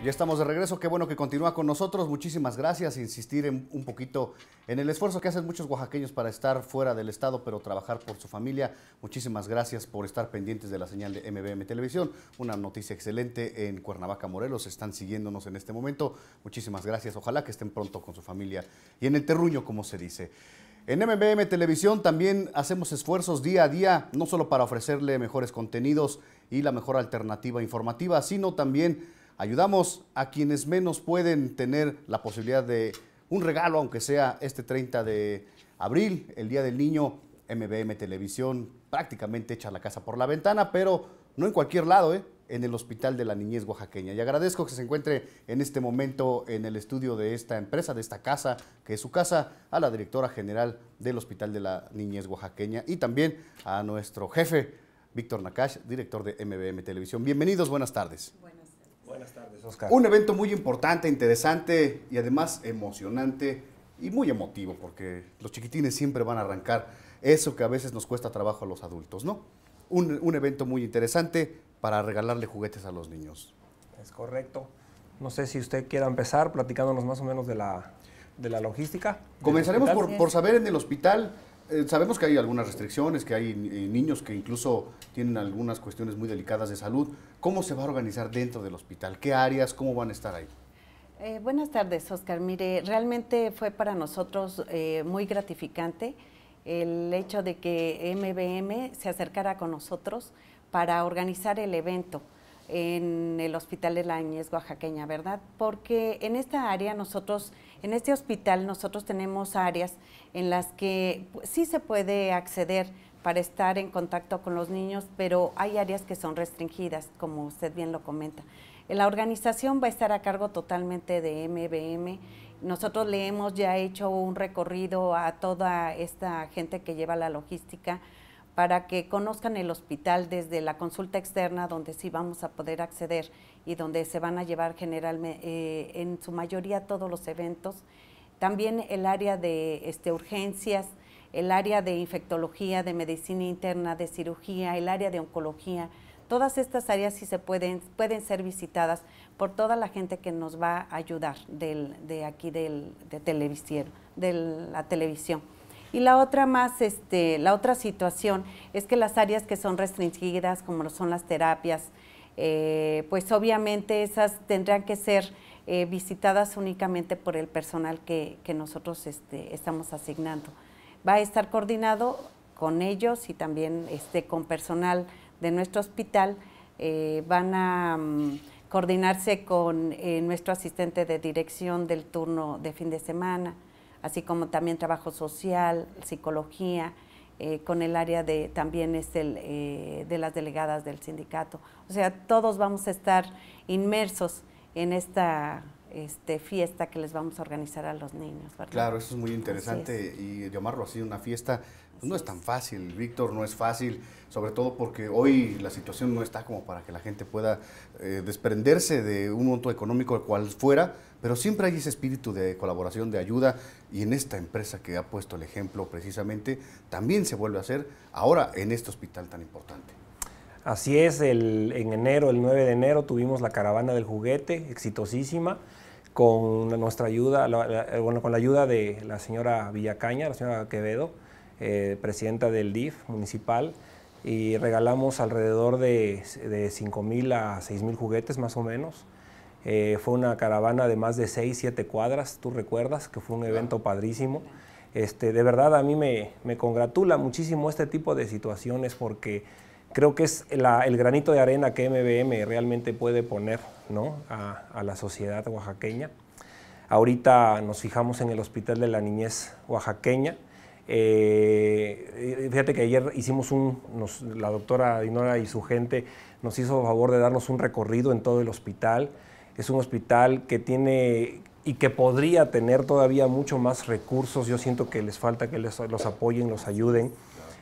Ya estamos de regreso, qué bueno que continúa con nosotros. Muchísimas gracias. Insistir un poquito en el esfuerzo que hacen muchos oaxaqueños para estar fuera del estado, pero trabajar por su familia. Muchísimas gracias por estar pendientes de la señal de MBM Televisión. Una noticia excelente en Cuernavaca, Morelos. Están siguiéndonos en este momento. Muchísimas gracias. Ojalá que estén pronto con su familia y en el terruño, como se dice. En MBM Televisión también hacemos esfuerzos día a día, no solo para ofrecerle mejores contenidos y la mejor alternativa informativa, sino también Ayudamos a quienes menos pueden tener la posibilidad de un regalo, aunque sea este 30 de abril, el Día del Niño, MBM Televisión prácticamente echa la casa por la ventana, pero no en cualquier lado, ¿eh? en el Hospital de la Niñez Oaxaqueña. Y agradezco que se encuentre en este momento en el estudio de esta empresa, de esta casa, que es su casa, a la directora general del Hospital de la Niñez Oaxaqueña y también a nuestro jefe, Víctor Nakash, director de MBM Televisión. Bienvenidos, buenas tardes. Buenas tardes, Un evento muy importante, interesante y además emocionante y muy emotivo, porque los chiquitines siempre van a arrancar eso que a veces nos cuesta trabajo a los adultos, ¿no? Un, evento muy interesante para regalarle juguetes a los niños. Es correcto. No sé si usted quiera empezar platicándonos más o menos de la, de la logística. Comenzaremos por, por saber en el hospital eh, sabemos que hay algunas restricciones, que hay eh, niños que incluso tienen algunas cuestiones muy delicadas de salud. ¿Cómo se va a organizar dentro del hospital? ¿Qué áreas? ¿Cómo van a estar ahí? Eh, buenas tardes, Oscar. Mire, realmente fue para nosotros muy gratificante el hecho de que MBM se acercara con nosotros para organizar el evento en el Hospital de la Añez Oaxaqueña, ¿verdad? Porque en esta área nosotros, en este hospital nosotros tenemos áreas en las que pues, sí se puede acceder para estar en contacto con los niños, pero hay áreas que son restringidas, como usted bien lo comenta. La organización va a estar a cargo totalmente de MBM. Nosotros le hemos ya hecho un recorrido a toda esta gente que lleva la logística para que conozcan el hospital desde la consulta externa, donde sí vamos a poder acceder y donde se van a llevar generalmente, eh, en su mayoría, todos los eventos. También el área de este, urgencias, el área de infectología, de medicina interna, de cirugía, el área de oncología. Todas estas áreas sí se pueden, pueden ser visitadas por toda la gente que nos va a ayudar de aquí del, de, de la televisión. Y la otra más, este, la otra situación es que las áreas que son restringidas, como son las terapias, eh, pues obviamente esas tendrán que ser eh, visitadas únicamente por el personal que, nosotros este, estamos asignando. Va a estar coordinado con ellos y también este, con personal de nuestro hospital. Eh, van a mm, coordinarse con nuestro asistente de dirección del turno de fin de semana, así como también trabajo social, psicología, eh, con el área de también es el, eh, de las delegadas del sindicato. O sea, todos vamos a estar inmersos en esta este, fiesta que les vamos a organizar a los niños. Claro, eso es muy interesante y llamarlo así una fiesta pues, no es tan fácil, Víctor, no es fácil, sobre todo porque hoy la situación no está como para que la gente pueda eh, desprenderse de un monto económico cual fuera, pero siempre hay ese espíritu de colaboración, de ayuda y en esta empresa que ha puesto el ejemplo precisamente, también se vuelve a hacer ahora en este hospital tan importante. Así es, en enero, el 9 de enero, tuvimos la caravana del juguete, exitosísima, con nuestra ayuda, la, eh, bueno, con la ayuda de la señora Villacaña, la señora Quevedo, eh, presidenta del DIF municipal, y regalamos alrededor de, de 5.000 a 6.000 juguetes más o menos. Eh, fue una caravana de más de 6, 7 cuadras, tú recuerdas, que fue un evento padrísimo. Este, de verdad a mí me, me congratula muchísimo este tipo de situaciones porque creo que es el granito de arena que MBM realmente puede poner a, la sociedad oaxaqueña. Ahorita nos fijamos en el Hospital de la Niñez Oaxaqueña. Eh, eh, fíjate que ayer hicimos un, la doctora Dinora y su gente nos hizo favor de darnos un recorrido en todo el hospital. Es un hospital que tiene y que podría tener todavía mucho más recursos. Yo siento que les falta que los apoyen, los ayuden.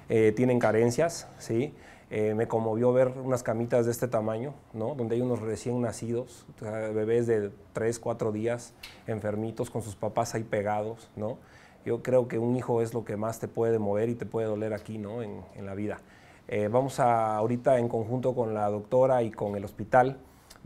Eh, tienen carencias, ¿sí? Eh, me conmovió ver unas camitas de este tamaño, Donde hay unos recién nacidos, bebés de 3, cuatro días, enfermitos, con sus papás ahí pegados, Yo creo que un hijo es lo que más te puede mover y te puede doler aquí, En, la vida. Eh, vamos a, ahorita en conjunto con la doctora y con el hospital,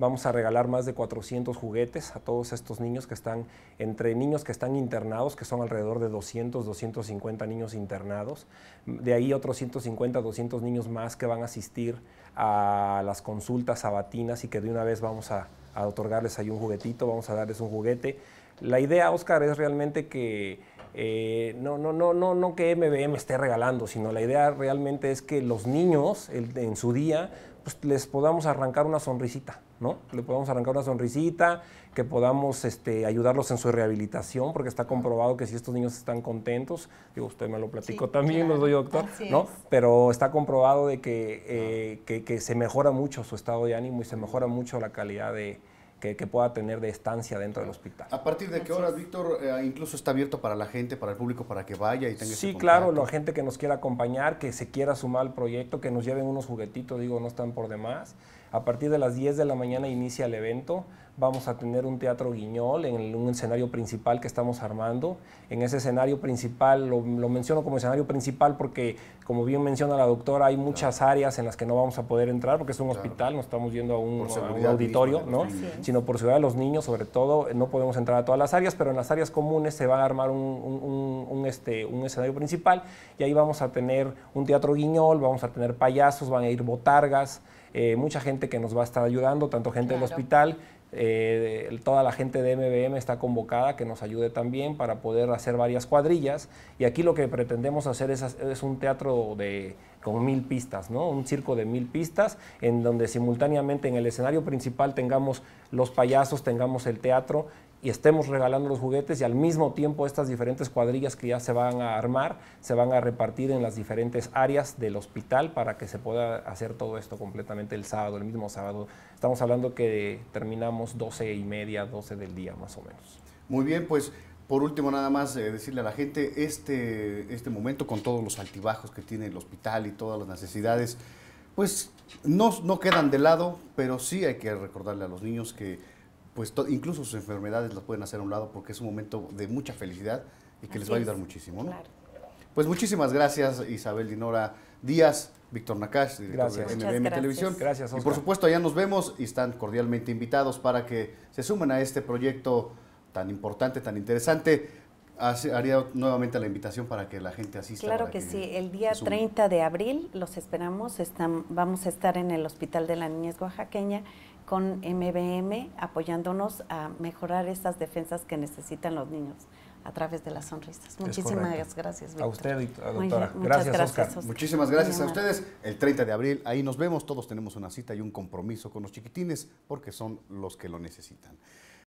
Vamos a regalar más de 400 juguetes a todos estos niños que están, entre niños que están internados, que son alrededor de 200, 250 niños internados. De ahí otros 150, 200 niños más que van a asistir a las consultas sabatinas y que de una vez vamos a, otorgarles ahí un juguetito, vamos a darles un juguete. La idea, Oscar, es realmente que no, no, no, no, no que MBM esté regalando, sino la idea realmente es que los niños en su día les podamos arrancar una sonrisita. ¿no? Le podamos arrancar una sonrisita, que podamos este, ayudarlos en su rehabilitación, porque está comprobado que si estos niños están contentos, digo, usted me lo platicó también, lo doy doctor, ¿no? Pero está comprobado de que, eh, que, que, se mejora mucho su estado de ánimo y se mejora mucho la calidad de, que, que, pueda tener de estancia dentro del hospital. ¿A partir de qué horas, Víctor? Eh, incluso está abierto para la gente, para el público, para que vaya y tenga Sí, claro, la gente que nos quiera acompañar, que se quiera sumar al proyecto, que nos lleven unos juguetitos, digo, no están por demás. A partir de las 10 de la mañana inicia el evento. Vamos a tener un teatro guiñol en un escenario principal que estamos armando. En ese escenario principal, lo, menciono como escenario principal porque, como bien menciona la doctora, hay muchas áreas en las que no vamos a poder entrar porque es un hospital, no estamos yendo a un, auditorio, ¿no? sino por ciudad de los niños, sobre todo, no podemos entrar a todas las áreas, pero en las áreas comunes se va a armar un, un este, escenario principal y ahí vamos a tener un teatro guiñol, vamos a tener payasos, van a ir botargas. Eh, mucha gente que nos va a estar ayudando, tanto gente del hospital, eh, toda la gente de MBM está convocada que nos ayude también para poder hacer varias cuadrillas. Y aquí lo que pretendemos hacer es, es un teatro de, con mil pistas, ¿no? Un circo de mil pistas en donde simultáneamente en el escenario principal tengamos los payasos, tengamos el teatro y estemos regalando los juguetes y al mismo tiempo estas diferentes cuadrillas que ya se van a armar se van a repartir en las diferentes áreas del hospital para que se pueda hacer todo esto completamente el sábado, el mismo sábado. Estamos hablando que terminamos 12 y media, 12 del día más o menos. Muy bien, pues por último nada más eh, decirle a la gente este, este momento con todos los altibajos que tiene el hospital y todas las necesidades, pues no, no quedan de lado, pero sí hay que recordarle a los niños que pues incluso sus enfermedades las pueden hacer a un lado porque es un momento de mucha felicidad y que les va a ayudar muchísimo. Pues muchísimas gracias Isabel Dinora Díaz, Víctor Nakash, director de NBM Televisión. Gracias. Y por supuesto allá nos vemos y están cordialmente invitados para que se sumen a este proyecto tan importante, tan interesante. Haría nuevamente la invitación para que la gente asista. Claro que, sí, el día 30 de abril los esperamos, están, vamos a estar en el Hospital de la Niñez Oaxaqueña con MBM apoyándonos a mejorar estas defensas que necesitan los niños a través de las sonrisas. Muchísimas gracias. A usted, doctora. gracias, Oscar. Muchísimas gracias a ustedes. El 30 de abril, ahí nos vemos. Todos tenemos una cita y un compromiso con los chiquitines porque son los que lo necesitan.